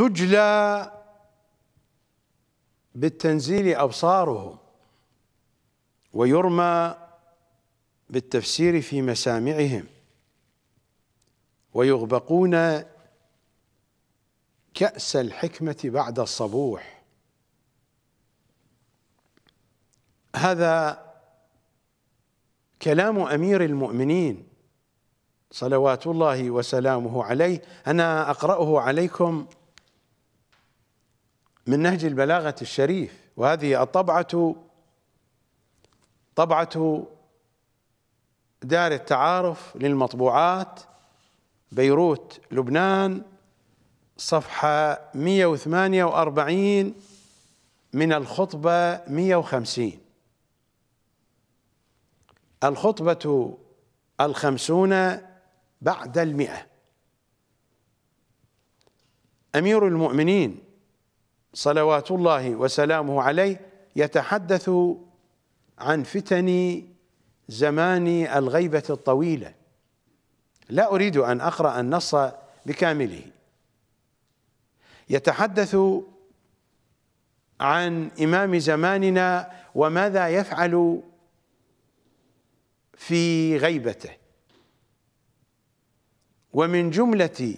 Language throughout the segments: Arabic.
تجلى بالتنزيل أبصارهم ويرمى بالتفسير في مسامعهم ويغبقون كأس الحكمة بعد الصبوح هذا كلام أمير المؤمنين صلوات الله وسلامه عليه أنا أقرأه عليكم من نهج البلاغة الشريف وهذه الطبعة طبعة دار التعارف للمطبوعات بيروت لبنان صفحة 148 من الخطبة 150 الخطبة الخمسون بعد المئة أمير المؤمنين صلوات الله وسلامه عليه يتحدث عن فتن زمان الغيبة الطويلة لا أريد أن أقرأ النص بكامله يتحدث عن إمام زماننا وماذا يفعل في غيبته ومن جملة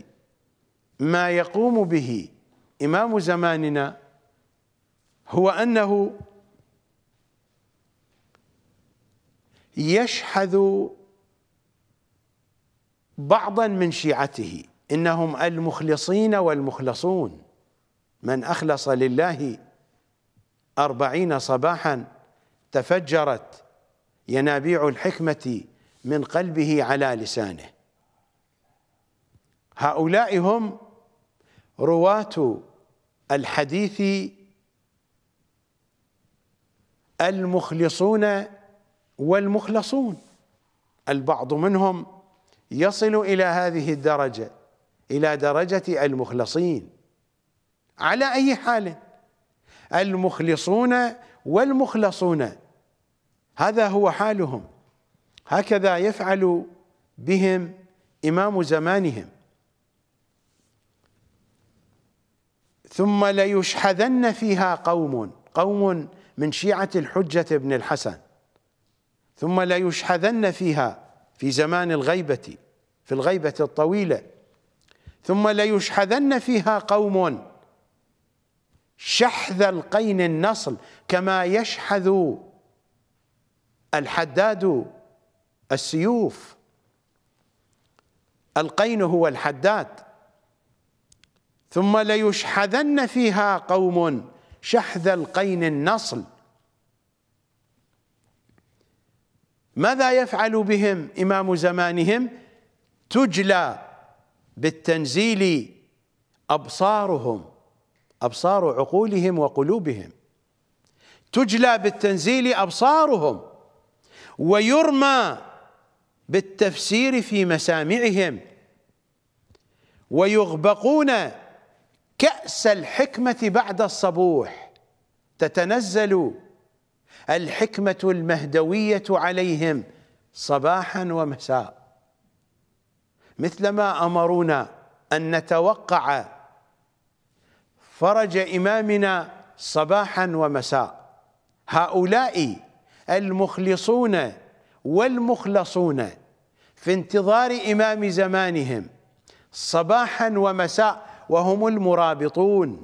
ما يقوم به إمام زماننا هو أنه يشحذ بعضا من شيعته إنهم المخلصين والمخلصون من أخلص لله أربعين صباحا تفجرت ينابيع الحكمة من قلبه على لسانه هؤلاء هم رواة الحديث المخلصون والمخلصون البعض منهم يصل الى هذه الدرجه الى درجه المخلصين على اي حال المخلصون والمخلصون هذا هو حالهم هكذا يفعل بهم امام زمانهم ثم ليشحذن فيها قوم قوم من شيعة الحجة بن الحسن ثم ليشحذن فيها في زمان الغيبة في الغيبة الطويلة ثم ليشحذن فيها قوم شحذ القين النصل كما يشحذ الحداد السيوف القين هو الحداد ثم ليشحذن فيها قوم شحذ القين النصل ماذا يفعل بهم إمام زمانهم تجلى بالتنزيل أبصارهم أبصار عقولهم وقلوبهم تجلى بالتنزيل أبصارهم ويرمى بالتفسير في مسامعهم ويغبقون كأس الحكمة بعد الصبوح تتنزل الحكمة المهدوية عليهم صباحا ومساء مثلما أمرونا أن نتوقع فرج إمامنا صباحا ومساء هؤلاء المخلصون والمخلصون في انتظار إمام زمانهم صباحا ومساء وهم المرابطون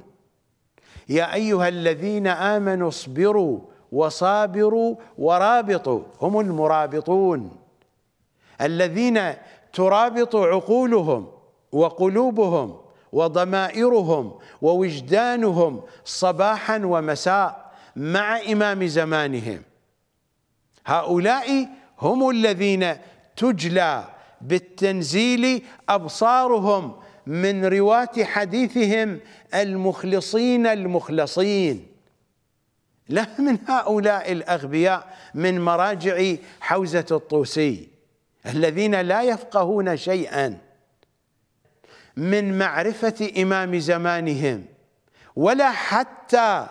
يا أيها الذين آمنوا اصبروا وصابروا ورابطوا هم المرابطون الذين ترابط عقولهم وقلوبهم وضمائرهم ووجدانهم صباحا ومساء مع إمام زمانهم هؤلاء هم الذين تجلى بالتنزيل أبصارهم من رواة حديثهم المخلصين المخلصين لا من هؤلاء الأغبياء من مراجع حوزة الطوسي الذين لا يفقهون شيئا من معرفة إمام زمانهم ولا حتى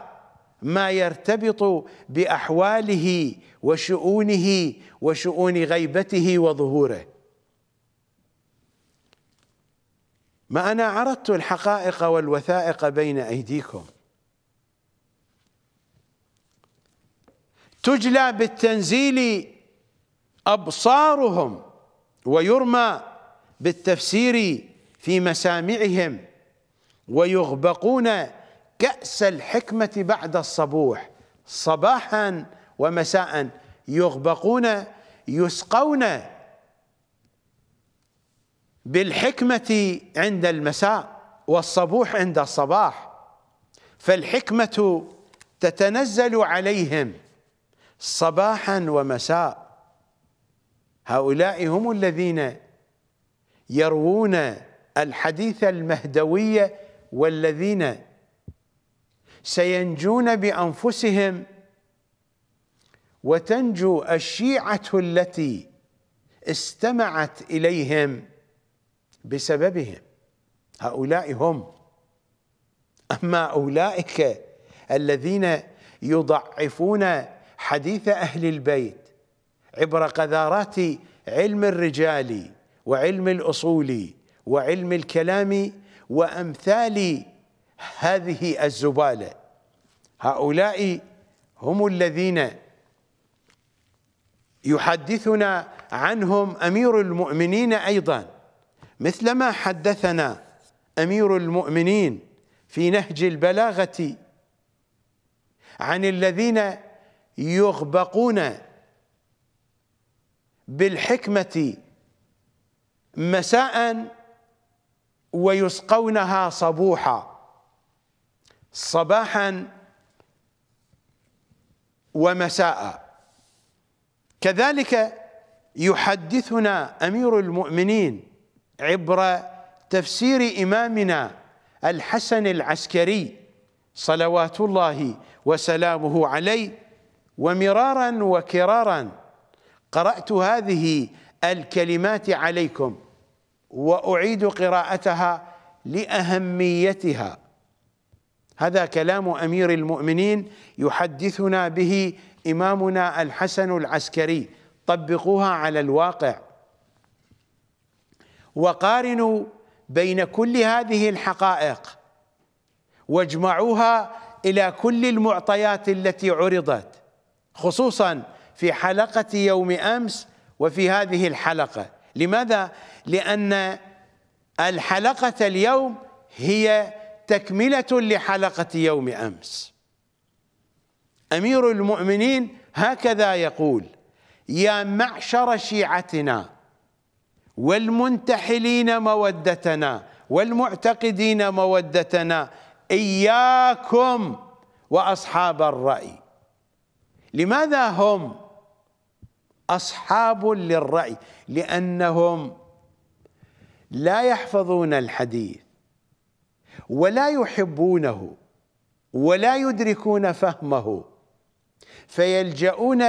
ما يرتبط بأحواله وشؤونه وشؤون غيبته وظهوره ما أنا عرضت الحقائق والوثائق بين أيديكم تجلى بالتنزيل أبصارهم ويرمى بالتفسير في مسامعهم ويغبقون كأس الحكمة بعد الصبوح صباحا ومساء يغبقون يسقون بالحكمة عند المساء والصبوح عند الصباح فالحكمة تتنزل عليهم صباحا ومساء هؤلاء هم الذين يروون الحديث المهدوي والذين سينجون بانفسهم وتنجو الشيعه التي استمعت اليهم بسببهم هؤلاء هم أما أولئك الذين يضعفون حديث أهل البيت عبر قذارات علم الرجال وعلم الأصول وعلم الكلام وأمثال هذه الزبالة هؤلاء هم الذين يحدثنا عنهم أمير المؤمنين أيضاً مثلما حدثنا امير المؤمنين في نهج البلاغه عن الذين يغبقون بالحكمه مساء ويسقونها صبوحا صباحا ومساء كذلك يحدثنا امير المؤمنين عبر تفسير إمامنا الحسن العسكري صلوات الله وسلامه عليه ومرارا وكرارا قرأت هذه الكلمات عليكم وأعيد قراءتها لأهميتها هذا كلام أمير المؤمنين يحدثنا به إمامنا الحسن العسكري طبقوها على الواقع وقارنوا بين كل هذه الحقائق واجمعوها الى كل المعطيات التي عرضت خصوصا في حلقه يوم امس وفي هذه الحلقه لماذا لان الحلقه اليوم هي تكمله لحلقه يوم امس امير المؤمنين هكذا يقول يا معشر شيعتنا والمنتحلين مودتنا والمعتقدين مودتنا إياكم وأصحاب الرأي لماذا هم أصحاب للرأي لأنهم لا يحفظون الحديث ولا يحبونه ولا يدركون فهمه فيلجؤون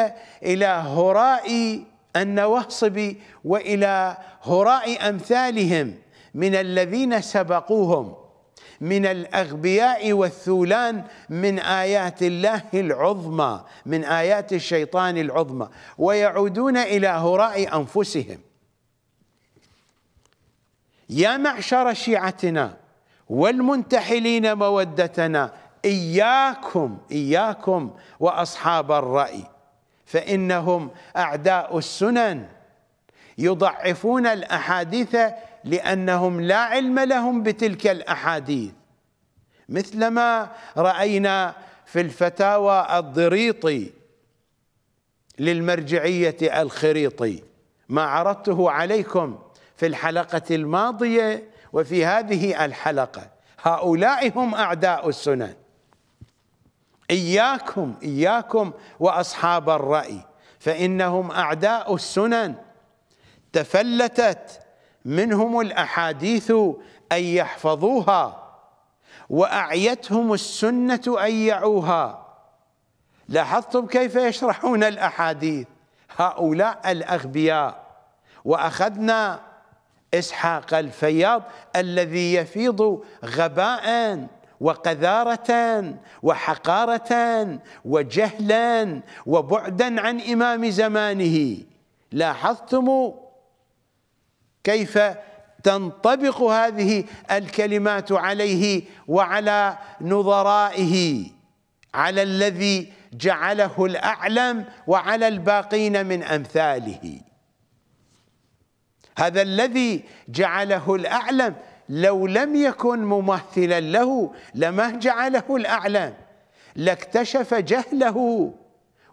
إلى هراء النواصب والى هراء امثالهم من الذين سبقوهم من الاغبياء والثولان من ايات الله العظمى من ايات الشيطان العظمى ويعودون الى هراء انفسهم يا معشر شيعتنا والمنتحلين مودتنا اياكم اياكم واصحاب الراي فإنهم أعداء السنن يضعفون الأحاديث لأنهم لا علم لهم بتلك الأحاديث مثلما رأينا في الفتاوى الضريطي للمرجعية الخريطي ما عرضته عليكم في الحلقة الماضية وفي هذه الحلقة هؤلاء هم أعداء السنن إياكم إياكم وأصحاب الرأي فإنهم أعداء السنن تفلتت منهم الأحاديث أن يحفظوها وأعيتهم السنة أن يعوها لاحظتم كيف يشرحون الأحاديث هؤلاء الأغبياء وأخذنا إسحاق الفياض الذي يفيض غباءً وقذارة وحقارة وجهلا وبعدا عن إمام زمانه لاحظتم كيف تنطبق هذه الكلمات عليه وعلى نظرائه على الذي جعله الأعلم وعلى الباقين من أمثاله هذا الذي جعله الأعلم لو لم يكن ممثلا له لما جعله الأعلى لاكتشف جهله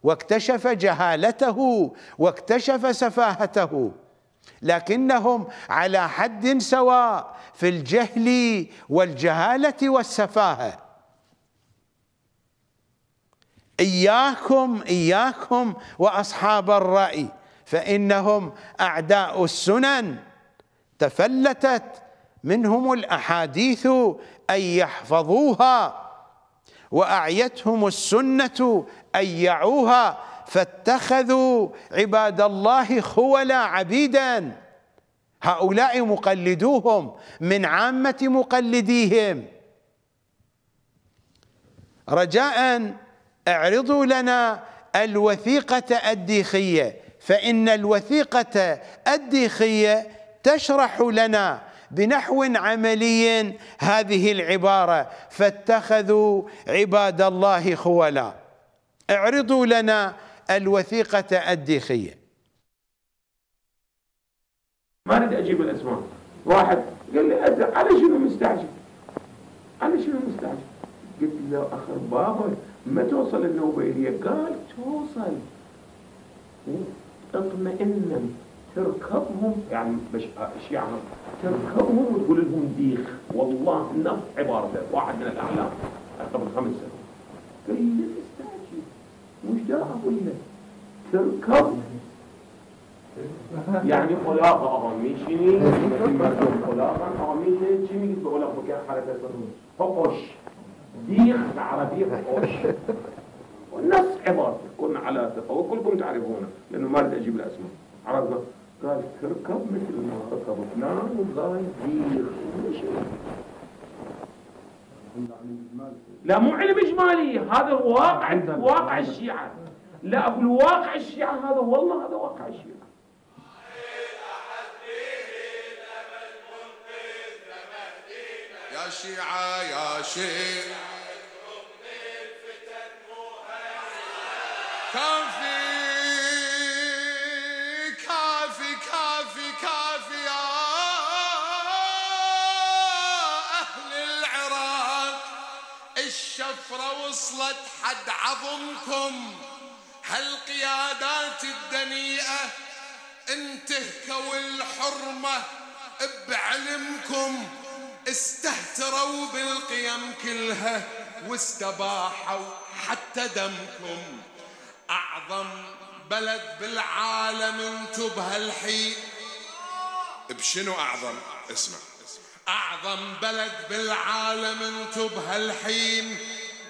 واكتشف جهالته واكتشف سفاهته لكنهم على حد سواء في الجهل والجهالة والسفاهة إياكم إياكم وأصحاب الرأي فإنهم أعداء السنن تفلتت منهم الاحاديث ان يحفظوها واعيتهم السنه ان يعوها فاتخذوا عباد الله خولا عبيدا هؤلاء مقلدوهم من عامه مقلديهم رجاء اعرضوا لنا الوثيقه الديخيه فان الوثيقه الديخيه تشرح لنا بنحو عملي هذه العبارة فاتخذوا عباد الله خولا اعرضوا لنا الوثيقة الديخية ما اريد اجيب الاسماء واحد قال لي أزل. على شنو مستعجل على شنو مستعجل قلت له اخر بابا ما توصل النوبة إلي قال توصل اطمئن تركبهم يعني مش يعني تركبهم وتقول لهم ديخ والله نفس عبارته واحد من الاعلام قبل خمس سنوات قال لي لا تستعجل مش ده اقول لك تركب يعني خلاقة أغميشني خلاقة أغميشني جيمي بقول لك مكان حركة فقش ديخ بالعربية فقش نفس عبارته كنا على ثقة وكلكم تعرفونه لأنه ما أريد أجيب الأسماء عرفنا قال تركب مثل ما ركبتنا نعم، والله يدير لا مو علم اجمالي هذا واقع واقع الشيعه لا اقول واقع الشيعه هذا والله هذا واقع الشيعه يا شيعه يا شيعه وصلت حد عظمكم هالقيادات الدنيئة انتهكوا الحرمة بعلمكم استهتروا بالقيم كلها واستباحوا حتى دمكم أعظم بلد بالعالم انتو بهالحين بشنو أعظم اسمع أعظم بلد بالعالم انتو بهالحين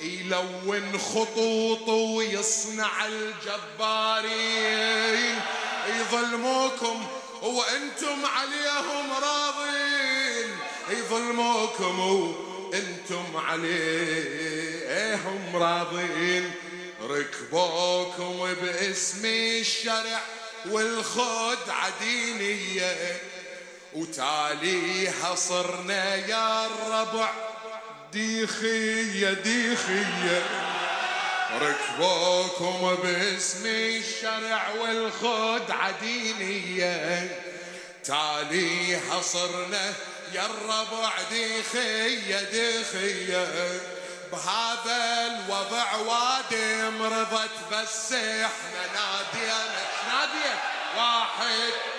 يلون خطوطه ويصنع الجبارين يظلموكم وانتم عليهم راضين يظلموكم وانتم عليهم راضين ركبوكم باسم الشرع والخدعة دينية وتاليها صرنا يا الربع ديخية ديخية ركبوكم باسم الشرع والخدعة دينية تالي حصرنا يا الربع ديخية ديخية بهذا الوضع وادي مرضت بس احنا ناديه نادية واحد